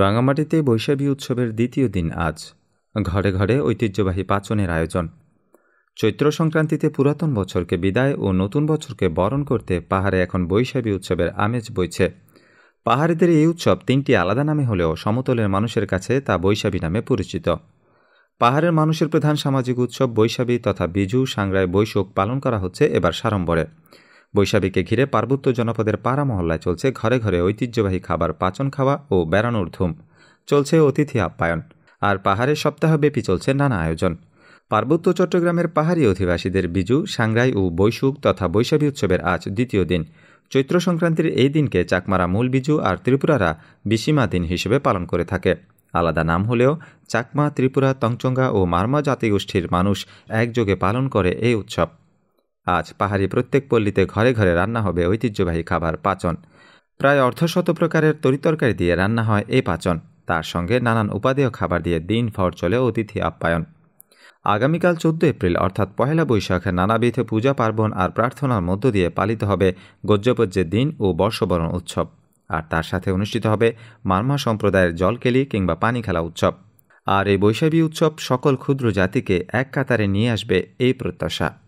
রাঙামাটিতে বৈশাখী উৎসবের দ্বিতীয় দিন আজ ঘরে ঘরে ঐতিহ্যবাহী পাচনের আয়োজন চৈত্র সংক্রান্তিতে পুরাতন বছরকে বিদায় ও নতুন বছরকে বরণ করতে পাহাড়ে এখন বৈশাখী উৎসবের আমেজ বইছে পাহাড়িদের এই উৎসব তিনটি আলাদা নামে হলেও সমতলের মানুষের কাছে তা বৈশাখী নামে পরিচিত পাহাড়ের মানুষের প্রধান সামাজিক উৎসব বৈশাখী তথা বিজু সাংরায় বৈশাখ পালন করা হচ্ছে এবার সাড়ম্বরে বৈশাখীকে ঘিরে পার্বত্য জনপদের পাড়া মহল্লায় চলছে ঘরে ঘরে ঐতিহ্যবাহী খাবার পাচন খাওয়া ও বেড়ানোর ধুম চলছে অতিথি আপ্যায়ন আর পাহাড়ে সপ্তাহব্যাপী চলছে নানা আয়োজন পার্বত্য চট্টগ্রামের পাহাড়ি অধিবাসীদের বিজু সাংরাই ও বৈশুক তথা বৈশাখী উৎসবের আজ দ্বিতীয় দিন চৈত্র সংক্রান্তির এই দিনকে চাকমারা মূল বিজু আর ত্রিপুরারা বিশিমা দিন হিসেবে পালন করে থাকে আলাদা নাম হলেও চাকমা ত্রিপুরা তংচঙ্গা ও মারমা জাতিগোষ্ঠীর মানুষ একযোগে পালন করে এই উৎসব আজ পাহাড়ি প্রত্যেক পল্লীতে ঘরে ঘরে রান্না হবে ঐতিহ্যবাহী খাবার পাচন প্রায় অর্ধশত প্রকারের তরিতরকারি দিয়ে রান্না হয় এই পাচন তার সঙ্গে নানান উপাদেয় খাবার দিয়ে দিনভর চলে অতিথি আপ্যায়ন আগামীকাল চোদ্দ এপ্রিল অর্থাৎ পহেলা বৈশাখের নানাবিধ পূজা পার্বণ আর প্রার্থনার মধ্য দিয়ে পালিত হবে গজ্যপজ্যের দিন ও বর্ষবরণ উৎসব আর তার সাথে অনুষ্ঠিত হবে মার্মা সম্প্রদায়ের জলকেলি কিংবা পানি খেলা উৎসব আর এই বৈশাখী উৎসব সকল ক্ষুদ্র জাতিকে এক কাতারে নিয়ে আসবে এই প্রত্যাশা